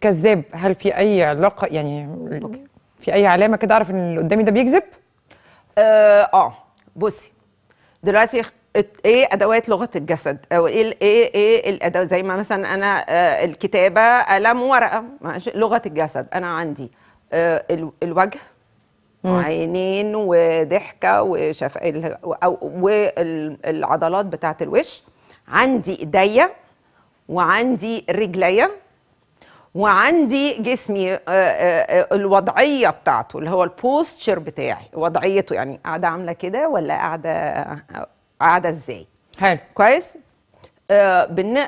كذاب هل في اي علاقه يعني في اي علامه كده اعرف ان اللي قدامي ده بيكذب اه, آه. بصي دلوقتي ايه ادوات لغه الجسد او ايه ايه ايه الادوات زي ما مثلا انا آه الكتابه قلم ورقه لغه الجسد انا عندي آه الوجه وعينين وضحكه وشف والعضلات بتاعه الوش عندي ايديا وعندي رجليا وعندي جسمي آه، آه، آه، الوضعيه بتاعته اللي هو البوستشر بتاعي وضعيته يعني قاعده عامله كده ولا قاعده قاعده ازاي حلو كويس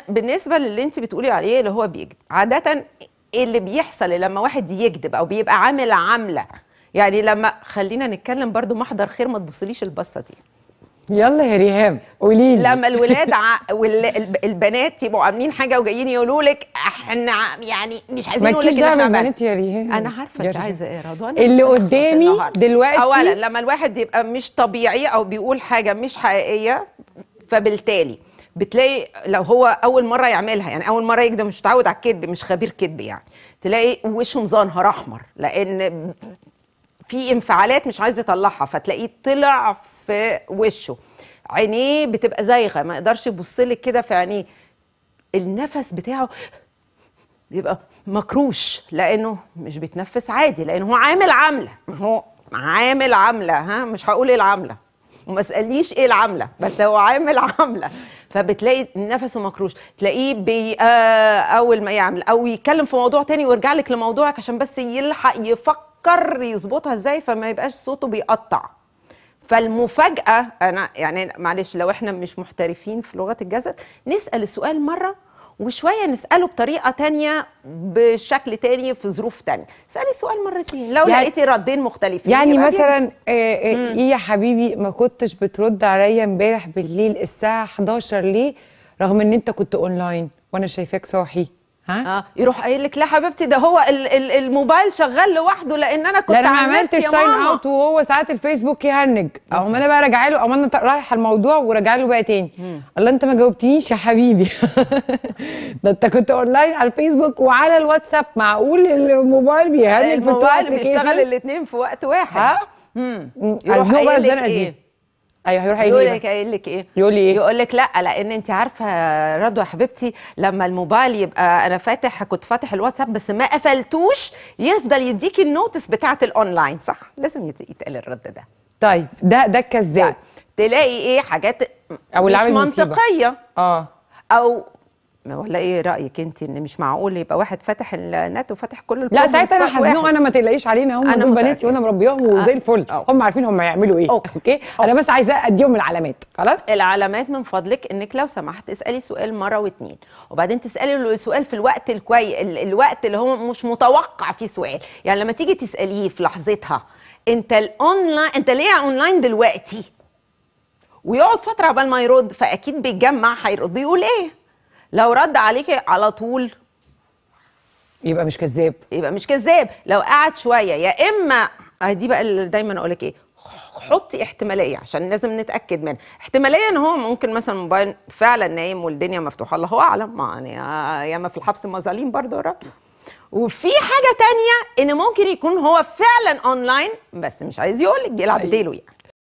بالنسبه للي انت بتقولي عليه اللي هو بيكذب عاده اللي بيحصل لما واحد يكذب او بيبقى عامل عامله يعني لما خلينا نتكلم برضو محضر خير ما تبصليش البصه دي يلا يا ريهام قولي لي لما الولاد ع... والبنات يبقوا عاملين حاجه وجايين يقولوا لك احنا يعني مش عايزين نقول لك احنا البنات يا ريهام انا عارفه انت عايزه ايه رضوان اللي قدامي دلوقتي اولا لما الواحد يبقى مش طبيعي او بيقول حاجه مش حقيقيه فبالتالي بتلاقي لو هو اول مره يعملها يعني اول مره يكذب مش متعود على الكذب مش خبير كذب يعني تلاقي وشه مزنهر احمر لان في انفعالات مش عايز يطلعها فتلاقيه طلع في وشه عينيه بتبقى زايغه ما يقدرش يبص لك كده في عينيه النفس بتاعه بيبقى مكروش لانه مش بيتنفس عادي لانه هو عامل عامله هو عامل عامله ها مش هقول ايه العامله وما اسالنيش ايه العامله بس هو عامل عامله فبتلاقي نفسه مكروش تلاقيه بي آه اول ما يعمل او يتكلم في موضوع تاني ويرجع لك لموضوعك عشان بس يلحق يفكر يظبطها ازاي فما يبقاش صوته بيقطع فالمفاجاه انا يعني معلش لو احنا مش محترفين في لغه الجسد نسال السؤال مره وشويه نساله بطريقه تانية بشكل تاني في ظروف تانية اسالي السؤال مرتين لو يعني لقيتي ردين مختلفين يعني مثلا آه، آه، ايه يا حبيبي ما كنتش بترد عليا امبارح بالليل الساعه 11 ليه رغم ان انت كنت اونلاين وانا شايفاك صاحي ها آه يروح قايل لك لا حبيبتي ده هو الـ الـ الموبايل شغال لوحده لان انا كنت عملت انا عملت ساين اوت وهو ساعات الفيسبوك يهنج اقوم انا بقى راجعه له اقوم انا رايحه الموضوع وراجعه له بقى تاني الله انت ما جاوبتنيش يا حبيبي ده انت كنت اونلاين على الفيسبوك وعلى الواتساب معقول الموبايل بيهنج في الموبايل بيشتغل الاثنين في وقت واحد ها امم يروح قايل لك ايه ايوه هيروح يقول لك قايل لك ايه يقول لي ايه يقول لك لا لان انت عارفه رضوى حبيبتي لما الموبايل يبقى انا فاتح كنت فاتح الواتساب بس ما قفلتوش يفضل يديكي النوتس بتاعه الاونلاين صح لازم يتقال الرد ده طيب ده ده الكذاب يعني تلاقي ايه حاجات او مش منطقيه اه او ولا ايه رايك انت ان مش معقول يبقى واحد فاتح النت وفاتح كل لا ساعتها انا حزنوه انا ما تقلقيش علينا هم دول بناتي وانا مربياهم آه. وزي الفل هم عارفين هم هيعملوا ايه اوكي, أوكي. انا بس عايزه اديهم العلامات خلاص العلامات من فضلك انك لو سمحت اسالي سؤال مره واثنين وبعدين تسالي السؤال في الوقت الكوي ال... الوقت اللي هو مش متوقع فيه سؤال يعني لما تيجي تساليه في لحظتها انت الاونلاين انت ليه اونلاين دلوقتي ويقعد فتره قبل ما يرد فاكيد بيتجمع هيرد يقول ايه لو رد عليك على طول يبقى مش كذاب يبقى مش كذاب لو قعد شويه يا اما دي بقى اللي دايما اقول لك ايه حطي احتماليه عشان لازم نتاكد منها احتماليه ان هو ممكن مثلا موبايل فعلا نايم والدنيا مفتوحه الله اعلم يعني ياما في الحبس مظالم برضه يا رب وفي حاجه تانية ان ممكن يكون هو فعلا اونلاين بس مش عايز يقولك بيلعب أيوة. ديله يعني